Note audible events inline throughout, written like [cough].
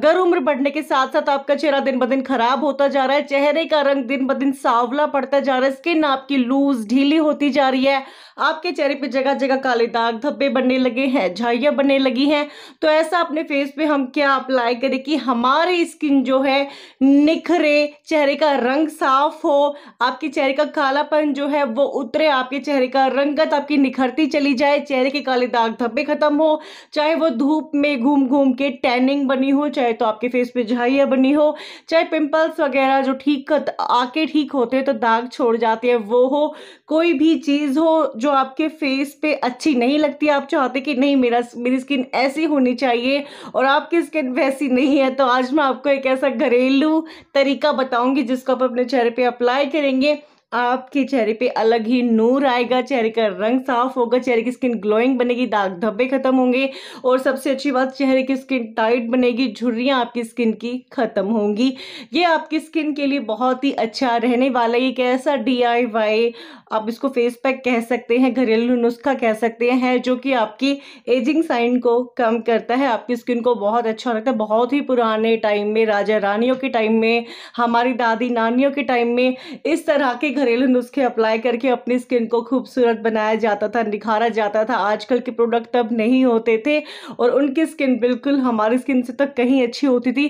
अगर उम्र बढ़ने के साथ साथ आपका चेहरा दिन ब दिन खराब होता जा रहा है चेहरे का रंग दिन ब दिन सावला पड़ता जा रहा है स्किन आपकी लूज ढीली होती जा रही है आपके चेहरे पे जगह जगह काले दाग धब्बे बनने लगे हैं झाइया बनने लगी हैं तो ऐसा अपने फेस पे हम क्या अप्लाई करें कि हमारी स्किन जो है निखरे चेहरे का रंग साफ हो आपके चेहरे का कालापन जो है वो उतरे आपके चेहरे का रंगत आपकी निखरती चली जाए चेहरे के काले दाग धब्बे खत्म हो चाहे वो धूप में घूम घूम के टैनिंग बनी हो चाहे चाहे तो आपके फेस पे झाइया बनी हो चाहे पिंपल्स वगैरह जो ठीक आके ठीक होते हैं तो दाग छोड़ जाते हैं वो हो कोई भी चीज़ हो जो आपके फेस पे अच्छी नहीं लगती आप चाहते कि नहीं मेरा मेरी स्किन ऐसी होनी चाहिए और आपकी स्किन वैसी नहीं है तो आज मैं आपको एक ऐसा घरेलू तरीका बताऊंगी जिसको आप अपने चेहरे पर अप्लाई करेंगे आपके चेहरे पे अलग ही नूर आएगा चेहरे का रंग साफ होगा चेहरे की स्किन ग्लोइंग बनेगी दाग धब्बे खत्म होंगे और सबसे अच्छी बात चेहरे की स्किन टाइट बनेगी झुर्रियाँ आपकी स्किन की खत्म होंगी ये आपकी स्किन के लिए बहुत ही अच्छा रहने वाला एक ऐसा डी आप इसको फेस पैक कह सकते हैं घरेलू नुस्खा कह सकते हैं जो कि आपकी एजिंग साइन को कम करता है आपकी स्किन को बहुत अच्छा रखता है बहुत ही पुराने टाइम में राजा रानियों के टाइम में हमारी दादी नानियों के टाइम में इस तरह के घरेलू नुस्खे अप्लाई करके अपनी स्किन को खूबसूरत बनाया जाता था निखारा जाता था आजकल के प्रोडक्ट तब नहीं होते थे और उनकी स्किन बिल्कुल हमारी स्किन से तक कहीं अच्छी होती थी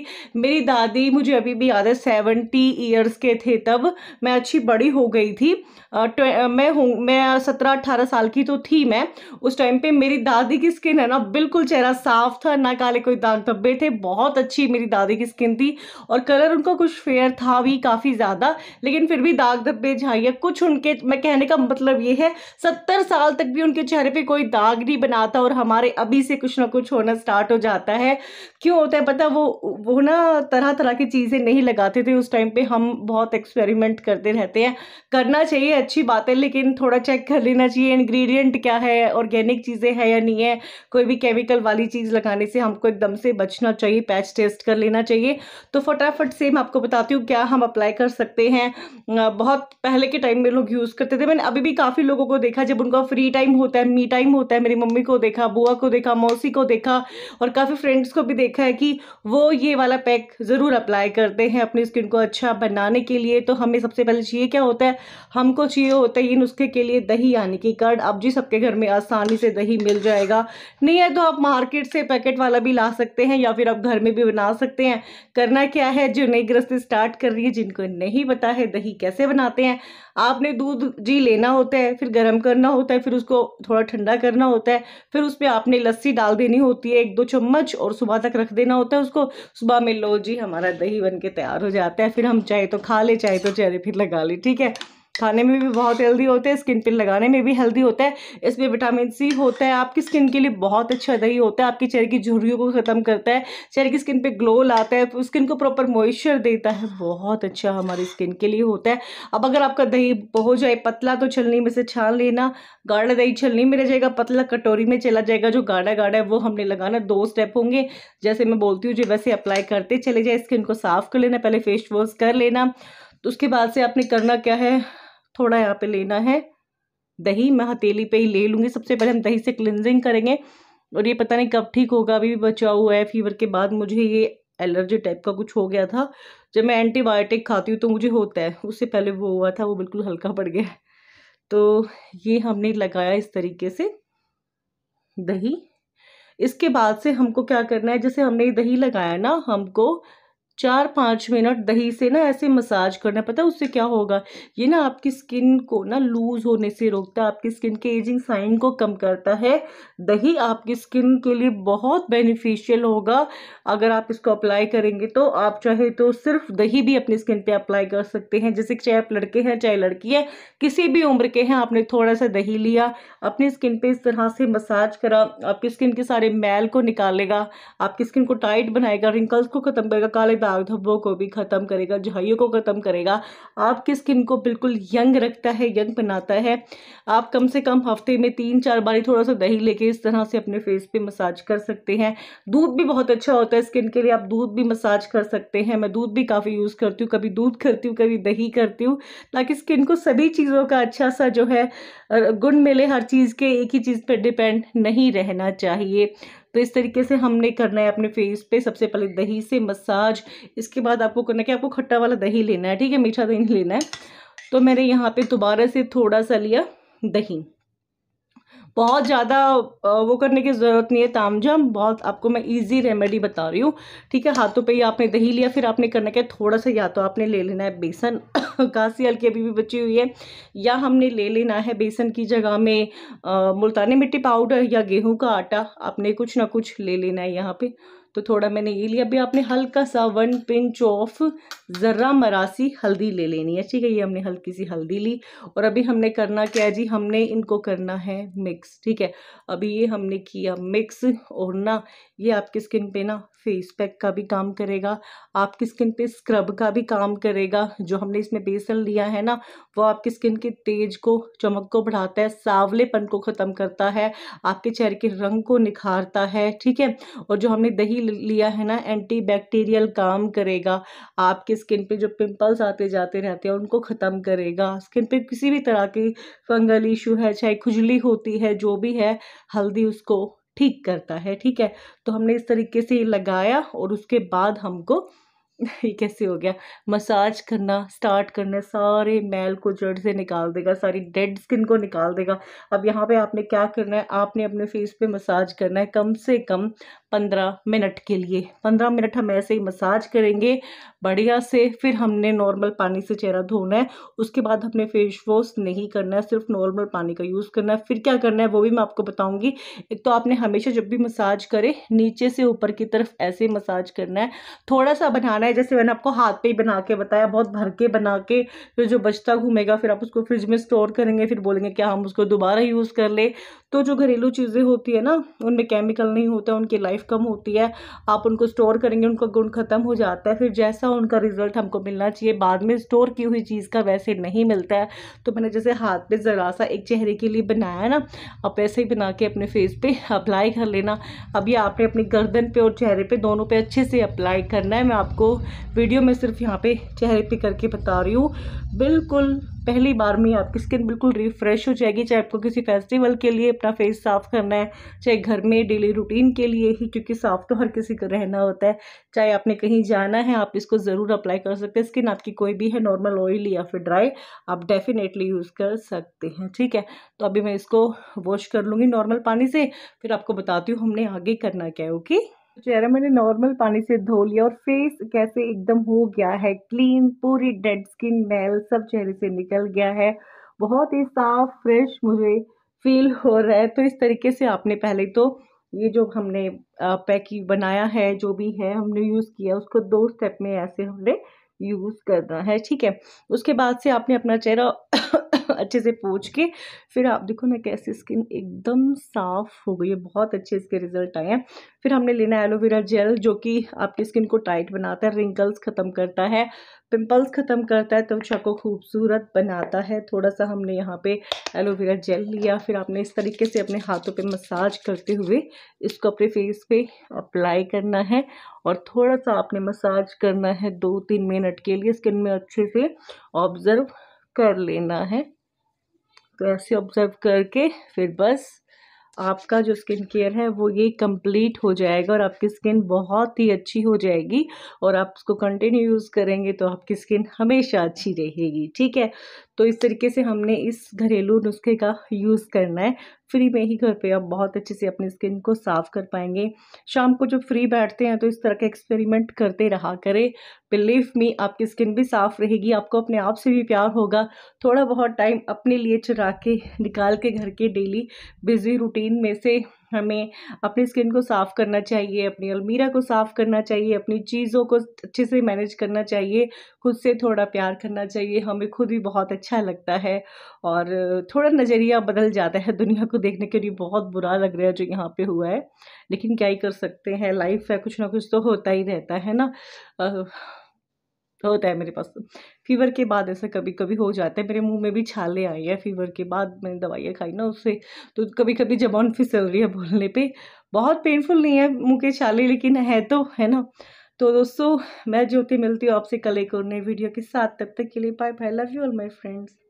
मेरी दादी मुझे अभी भी याद है सेवेंटी ईयर्स के थे तब मैं अच्छी बड़ी हो गई थी मैं हूँ मैं सत्रह अट्ठारह साल की तो थी मैं उस टाइम पर मेरी दादी की स्किन है ना बिल्कुल चेहरा साफ था ना काले कोई दाग धब्बे थे बहुत अच्छी मेरी दादी की स्किन थी और कलर उनका कुछ फेयर था भी काफ़ी ज़्यादा लेकिन फिर भी दाग धब्बे झाइया कुछ उनके मैं कहने का मतलब ये है सत्तर साल तक भी उनके चेहरे पे कोई दाग नहीं बनाता और हमारे अभी से कुछ ना कुछ होना स्टार्ट हो जाता है क्यों होता है पता वो वो ना तरह तरह की चीज़ें नहीं लगाते थे उस टाइम पे हम बहुत एक्सपेरिमेंट करते रहते हैं करना चाहिए अच्छी बात है लेकिन थोड़ा चेक कर लेना चाहिए इन्ग्रीडियंट क्या है ऑर्गेनिक चीज़ें हैं या नहीं है कोई भी केमिकल वाली चीज़ लगाने से हमको एकदम से बचना चाहिए पैच टेस्ट कर लेना चाहिए तो फटाफट से मैं आपको बताती हूँ क्या हम अप्लाई कर सकते हैं बहुत पहले के टाइम में लोग यूज़ करते थे मैंने अभी भी काफ़ी लोगों को देखा जब उनका फ्री टाइम होता है मी टाइम होता है मेरी मम्मी को देखा बुआ को देखा मौसी को देखा और काफ़ी फ्रेंड्स को भी देखा है कि वो ये वाला पैक ज़रूर अप्लाई करते हैं अपनी स्किन को अच्छा बनाने के लिए तो हमें सबसे पहले चाहिए क्या होता है हमको चाहिए होता है ये नुस्खे के लिए दही यानी कि कर्ड अब जी सबके घर में आसानी से दही मिल जाएगा नहीं है तो आप मार्केट से पैकेट वाला भी ला सकते हैं या फिर आप घर में भी बना सकते हैं करना क्या है जो नई गृहस्थी स्टार्ट कर रही है जिनको नहीं पता है दही कैसे बनाते हैं आपने दूध जी लेना होता है फिर गर्म करना होता है फिर उसको थोड़ा ठंडा करना होता है फिर उस पर आपने लस्सी डाल देनी होती है एक दो चम्मच और सुबह तक रख देना होता है उसको सुबह में लो जी हमारा दही बन के तैयार हो जाता है फिर हम चाहे तो खा ले चाहे तो चेहरे फिर लगा ले ठीक है खाने में भी बहुत हेल्दी होते हैं स्किन पे लगाने में भी हेल्दी होता है इसमें विटामिन सी होता है आपकी स्किन के लिए बहुत अच्छा दही होता है आपकी चेहरे की झुर्रियों को ख़त्म करता है चेहरे की स्किन पे ग्लो लाता है स्किन तो को प्रॉपर मॉइस्चर देता है बहुत अच्छा हमारी स्किन के लिए होता है अब अगर आपका दही हो जाए पतला तो छलनी में से छान लेना गाढ़ा दही छलनी में रह जाएगा पतला कटोरी में चला जाएगा जो गाढ़ा गाढ़ा है वो हमने लगाना दो स्टेप होंगे जैसे मैं बोलती हूँ जो वैसे अप्लाई करते चले जाए स्किन को साफ़ कर लेना पहले फेस वॉश कर लेना तो उसके बाद से आपने करना क्या है थोड़ा यहाँ पे लेना है दही मैं हथेली पे ही ले लूँगी सबसे पहले हम दही से क्लिनजिंग करेंगे और ये पता नहीं कब ठीक होगा अभी भी बचा हुआ है फीवर के बाद मुझे ये एलर्जी टाइप का कुछ हो गया था जब मैं एंटीबायोटिक खाती हूँ तो मुझे होता है उससे पहले वो हुआ था वो बिल्कुल हल्का पड़ गया तो ये हमने लगाया इस तरीके से दही इसके बाद से हमको क्या करना है जैसे हमने दही लगाया ना हमको चार पाँच मिनट दही से ना ऐसे मसाज करना पता है उससे क्या होगा ये ना आपकी स्किन को ना लूज़ होने से रोकता है आपकी स्किन के एजिंग साइन को कम करता है दही आपकी स्किन के लिए बहुत बेनिफिशियल होगा अगर आप इसको अप्लाई करेंगे तो आप चाहे तो सिर्फ दही भी अपनी स्किन पे अप्लाई कर सकते हैं जैसे चाहे आप लड़के हैं चाहे लड़की है किसी भी उम्र के हैं आपने थोड़ा सा दही लिया अपनी स्किन पर इस तरह से मसाज करा आपकी स्किन के सारे मैल को निकालेगा आपकी स्किन को टाइट बनाएगा रिंकल्स को ख़त्म करेगा काले धब्बों को भी ख़त्म करेगा झाइयों को ख़त्म करेगा आपकी स्किन को बिल्कुल यंग रखता है यंग बनाता है आप कम से कम हफ्ते में तीन चार बारी थोड़ा सा दही लेके इस तरह से अपने फेस पे मसाज कर सकते हैं दूध भी बहुत अच्छा होता है स्किन के लिए आप दूध भी मसाज कर सकते हैं मैं दूध भी काफ़ी यूज़ करती हूँ कभी दूध करती हूँ कभी दही करती हूँ ताकि स्किन को सभी चीज़ों का अच्छा सा जो है गुण मिले हर चीज़ के एक ही चीज़ पर डिपेंड नहीं रहना चाहिए तो इस तरीके से हमने करना है अपने फेस पे सबसे पहले दही से मसाज इसके बाद आपको करना है कि आपको खट्टा वाला दही लेना है ठीक है मीठा दही नहीं लेना है तो मैंने यहाँ पे दोबारा से थोड़ा सा लिया दही बहुत ज़्यादा वो करने की ज़रूरत नहीं है तामझाम बहुत आपको मैं इजी रेमेडी बता रही हूँ ठीक है हाथों पे ही आपने दही लिया फिर आपने करना क्या थोड़ा सा या तो आपने ले लेना है बेसन घासी हल्की अभी भी बची हुई है या हमने ले लेना है बेसन की जगह में मुल्तानी मिट्टी पाउडर या गेहूं का आटा आपने कुछ ना कुछ ले लेना है यहाँ पे तो थोड़ा मैंने ये लिया अभी आपने हल्का सा वन पिंच ऑफ ज़र्रा मरासी हल्दी ले लेनी है ठीक है ये हमने हल्की सी हल्दी ली और अभी हमने करना क्या है जी हमने इनको करना है मिक्स ठीक है अभी ये हमने किया मिक्स और ना ये आपकी स्किन पे ना फेस पैक का भी काम करेगा आपकी स्किन पे स्क्रब का भी काम करेगा जो हमने इसमें बेसन लिया है ना वो आपकी स्किन के तेज को चमक को बढ़ाता है सांवलेपन को ख़त्म करता है आपके चेहरे के रंग को निखारता है ठीक है और जो हमने दही लिया है ना एंटी बैक्टीरियल काम करेगा आपकी स्किन पे जो पिंपल्स आते जाते रहते हैं उनको ख़त्म करेगा स्किन पर किसी भी तरह की फंगल इशू है चाहे खुजली होती है जो भी है हल्दी उसको ठीक करता है ठीक है तो हमने इस तरीके से लगाया और उसके बाद हमको [laughs] ये कैसे हो गया मसाज करना स्टार्ट करना सारे मैल को जड़ से निकाल देगा सारी डेड स्किन को निकाल देगा अब यहाँ पे आपने क्या करना है आपने अपने फेस पे मसाज करना है कम से कम पंद्रह मिनट के लिए पंद्रह मिनट हम ऐसे ही मसाज करेंगे बढ़िया से फिर हमने नॉर्मल पानी से चेहरा धोना है उसके बाद हमने फेस वॉश नहीं करना है सिर्फ नॉर्मल पानी का यूज़ करना है फिर क्या करना है वो भी मैं आपको बताऊंगी एक तो आपने हमेशा जब भी मसाज करें नीचे से ऊपर की तरफ ऐसे मसाज करना है थोड़ा सा बनाना है जैसे मैंने आपको हाथ पे ही बना के बताया बहुत भर के बना के फिर जो बचता घूमेगा फिर आप उसको फ्रिज में स्टोर करेंगे फिर बोलेंगे क्या हम उसको दोबारा यूज़ कर ले तो जो घरेलू चीज़ें होती है ना उनमें केमिकल नहीं होता उनकी लाइफ लाइफ कम होती है आप उनको स्टोर करेंगे उनका गुण ख़त्म हो जाता है फिर जैसा उनका रिज़ल्ट हमको मिलना चाहिए बाद में स्टोर की हुई चीज़ का वैसे नहीं मिलता है तो मैंने जैसे हाथ पे ज़रा सा एक चेहरे के लिए बनाया ना आप ऐसे ही बना के अपने फेस पे अप्लाई कर लेना अभी आपने अपनी गर्दन पे और चेहरे पे दोनों पे अच्छे से अप्लाई करना है मैं आपको वीडियो में सिर्फ यहाँ पे चेहरे पे करके बता रही हूँ बिल्कुल पहली बार में आपकी स्किन बिल्कुल रिफ्रेश हो जाएगी चाहे आपको किसी फेस्टिवल के लिए अपना फेस साफ करना है चाहे घर में डेली रूटीन के लिए ही क्योंकि साफ तो हर किसी का रहना होता है चाहे आपने कहीं जाना है आप इसको ज़रूर अप्लाई कर सकते हैं स्किन आपकी कोई भी है नॉर्मल ऑयल या फिर ड्राई आप डेफिनेटली यूज़ कर सकते हैं ठीक है तो अभी मैं इसको वॉश कर लूँगी नॉर्मल पानी से फिर आपको बताती हूँ हमने आगे करना क्या है ओके चेहरा मैंने नॉर्मल पानी से धो लिया और फेस कैसे एकदम हो गया है क्लीन पूरी डेड स्किन नेल सब चेहरे से निकल गया है बहुत ही साफ फ्रेश मुझे फील हो रहा है तो इस तरीके से आपने पहले तो ये जो हमने पैक बनाया है जो भी है हमने यूज़ किया उसको दो स्टेप में ऐसे हमने यूज़ करना है ठीक है उसके बाद से आपने अपना चेहरा अच्छे से पूछ के फिर आप देखो ना कैसे स्किन एकदम साफ़ हो गई है बहुत अच्छे इसके रिजल्ट आए हैं फिर हमने लेना एलोवेरा जेल जो कि आपकी स्किन को टाइट बनाता है रिंकल्स ख़त्म करता है पिंपल्स ख़त्म करता है त्वचा तो को खूबसूरत बनाता है थोड़ा सा हमने यहाँ पे एलोवेरा जेल लिया फिर आपने इस तरीके से अपने हाथों पे मसाज करते हुए इसको अपने फेस पे अप्लाई करना है और थोड़ा सा आपने मसाज करना है दो तीन मिनट के लिए स्किन में अच्छे से ऑब्ज़र्व कर लेना है तो ऐसे ऑब्ज़र्व करके फिर बस आपका जो स्किन केयर है वो ये कंप्लीट हो जाएगा और आपकी स्किन बहुत ही अच्छी हो जाएगी और आप उसको कंटिन्यू यूज़ करेंगे तो आपकी स्किन हमेशा अच्छी रहेगी ठीक है तो इस तरीके से हमने इस घरेलू नुस्खे का यूज़ करना है फ्री में ही घर पे आप बहुत अच्छे से अपनी स्किन को साफ़ कर पाएंगे शाम को जब फ्री बैठते हैं तो इस तरह के एक्सपेरिमेंट करते रहा करें बिलीव मी आपकी स्किन भी साफ़ रहेगी आपको अपने आप से भी प्यार होगा थोड़ा बहुत टाइम अपने लिए चुरा के निकाल के घर के डेली बिजी रूटीन में से हमें अपनी स्किन को साफ़ करना चाहिए अपनी अलमीरा को साफ़ करना चाहिए अपनी चीज़ों को अच्छे से मैनेज करना चाहिए खुद से थोड़ा प्यार करना चाहिए हमें खुद भी बहुत अच्छा लगता है और थोड़ा नज़रिया बदल जाता है दुनिया को देखने के लिए बहुत बुरा लग रहा है जो यहाँ पे हुआ है लेकिन क्या ही कर सकते हैं लाइफ है कुछ ना कुछ तो होता ही रहता है ना होता है मेरे पास तो। फीवर के बाद ऐसा कभी कभी हो जाता है मेरे मुंह में भी छाले आई है फीवर के बाद मैंने दवाइयाँ खाई ना उससे तो कभी कभी जबान फिसल रही है बोलने पे बहुत पेनफुल नहीं है मुंह के छाले लेकिन है तो है ना तो दोस्तों मैं ज्योति मिलती हूँ आपसे कल एक और नई वीडियो के साथ तब तक के लिए bye bye love you all my friends